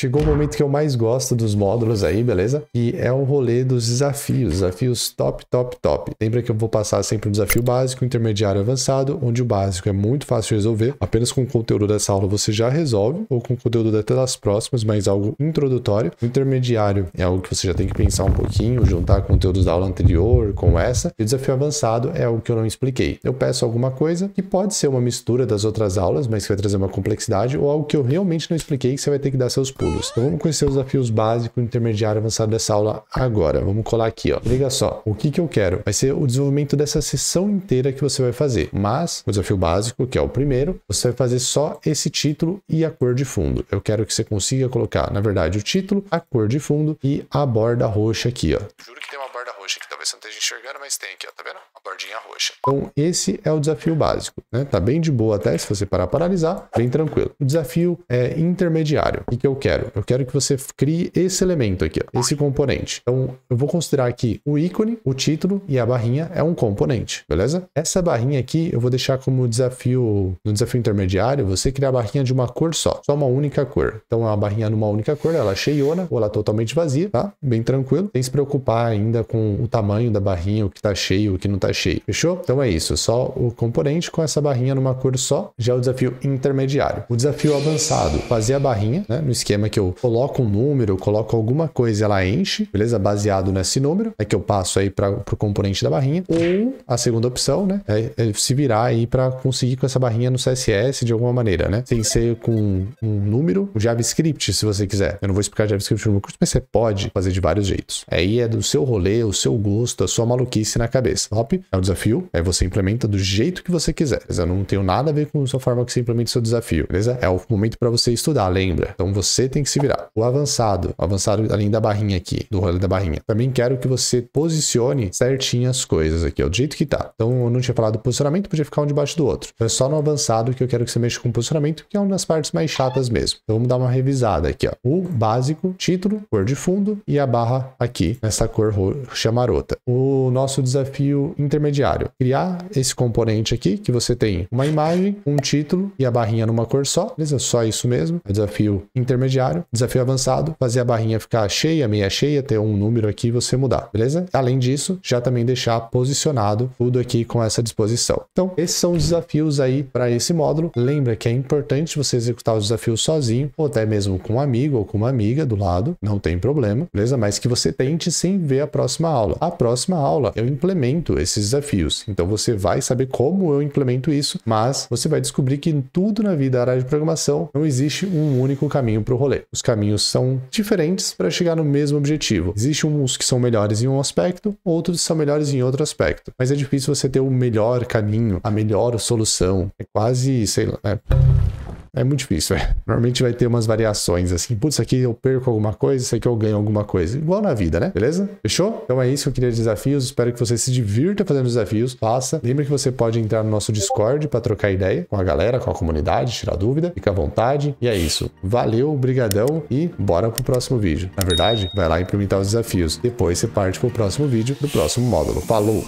Chegou o momento que eu mais gosto dos módulos aí, beleza? E é o rolê dos desafios, desafios top, top, top. Lembra que eu vou passar sempre o um desafio básico, intermediário avançado, onde o básico é muito fácil de resolver. Apenas com o conteúdo dessa aula você já resolve, ou com o conteúdo até das próximas, mas algo introdutório. O intermediário é algo que você já tem que pensar um pouquinho, juntar conteúdos da aula anterior com essa. E o desafio avançado é algo que eu não expliquei. Eu peço alguma coisa que pode ser uma mistura das outras aulas, mas que vai trazer uma complexidade, ou algo que eu realmente não expliquei que você vai ter que dar seus pulos. Então vamos conhecer os desafios básicos, intermediário e avançado dessa aula agora. Vamos colar aqui, ó. Liga só, o que, que eu quero? Vai ser o desenvolvimento dessa sessão inteira que você vai fazer. Mas o desafio básico, que é o primeiro, você vai fazer só esse título e a cor de fundo. Eu quero que você consiga colocar, na verdade, o título, a cor de fundo e a borda roxa aqui, ó. Juro que tem uma de enxergando, mas tem aqui, ó, tá vendo? A bordinha roxa. Então, esse é o desafio básico, né? Tá bem de boa até, se você parar para analisar, bem tranquilo. O desafio é intermediário. O que, eu quero? Eu quero que você crie esse elemento aqui, ó, esse componente. Então, eu vou considerar aqui o ícone, o título e a barrinha é um componente, beleza? Essa barrinha aqui eu vou deixar como desafio, no desafio intermediário, você criar a barrinha de uma cor só, só uma única cor. Então, é uma barrinha numa única cor, ela é cheiona ou ela é totalmente vazia, tá? Bem tranquilo. Sem se preocupar ainda com o tamanho da barrinha, o que está cheio, o que não está cheio. Fechou? Então é isso, só o componente com essa barrinha numa cor só, já é o desafio intermediário. O desafio avançado, fazer a barrinha, né, no esquema que eu coloco um número, coloco alguma coisa e ela enche, beleza? Baseado nesse número, é que eu passo aí para pro componente da barrinha. Ou a segunda opção, né, é, é se virar aí para conseguir com essa barrinha no CSS de alguma maneira, né? Sem ser com um número, o JavaScript, se você quiser. Eu não vou explicar JavaScript no meu curso, mas você pode fazer de vários jeitos. Aí é do seu rolê, o seu gosto, a sua só maluquice na cabeça. Top é o desafio, É você implementa do jeito que você quiser, beleza? Não tenho nada a ver com a sua forma que você implementa o seu desafio, beleza? É o momento para você estudar, lembra? Então você tem que se virar. O avançado, o avançado além da barrinha aqui, do rolê da barrinha. Também quero que você posicione certinho as coisas aqui, O do jeito que tá. Então eu não tinha falado posicionamento, podia ficar um debaixo do outro. Então é só no avançado que eu quero que você mexa com o posicionamento, que é uma das partes mais chatas mesmo. Então vamos dar uma revisada aqui, ó. O básico, título, cor de fundo e a barra aqui, nessa cor marota. O o nosso desafio intermediário. Criar esse componente aqui, que você tem uma imagem, um título e a barrinha numa cor só, beleza? Só isso mesmo. É desafio intermediário, desafio avançado, fazer a barrinha ficar cheia, meia cheia, ter um número aqui e você mudar, beleza? Além disso, já também deixar posicionado tudo aqui com essa disposição. Então, esses são os desafios aí para esse módulo. Lembra que é importante você executar os desafios sozinho, ou até mesmo com um amigo ou com uma amiga do lado, não tem problema, beleza? Mas que você tente sim ver a próxima aula. A próxima aula, eu implemento esses desafios. Então você vai saber como eu implemento isso, mas você vai descobrir que em tudo na vida da área de programação não existe um único caminho para o rolê. Os caminhos são diferentes para chegar no mesmo objetivo. Existem uns que são melhores em um aspecto, outros são melhores em outro aspecto. Mas é difícil você ter o melhor caminho, a melhor solução. É quase, sei lá. É... É muito difícil, é. Normalmente vai ter umas variações assim. Putz, isso aqui eu perco alguma coisa, isso aqui eu ganho alguma coisa. Igual na vida, né? Beleza? Fechou? Então é isso que eu queria de desafios. Espero que você se divirta fazendo desafios. Faça. Lembra que você pode entrar no nosso Discord para trocar ideia com a galera, com a comunidade, tirar dúvida. Fica à vontade. E é isso. Valeu, brigadão e bora pro próximo vídeo. Na verdade, vai lá implementar os desafios. Depois você parte pro próximo vídeo do próximo módulo. Falou!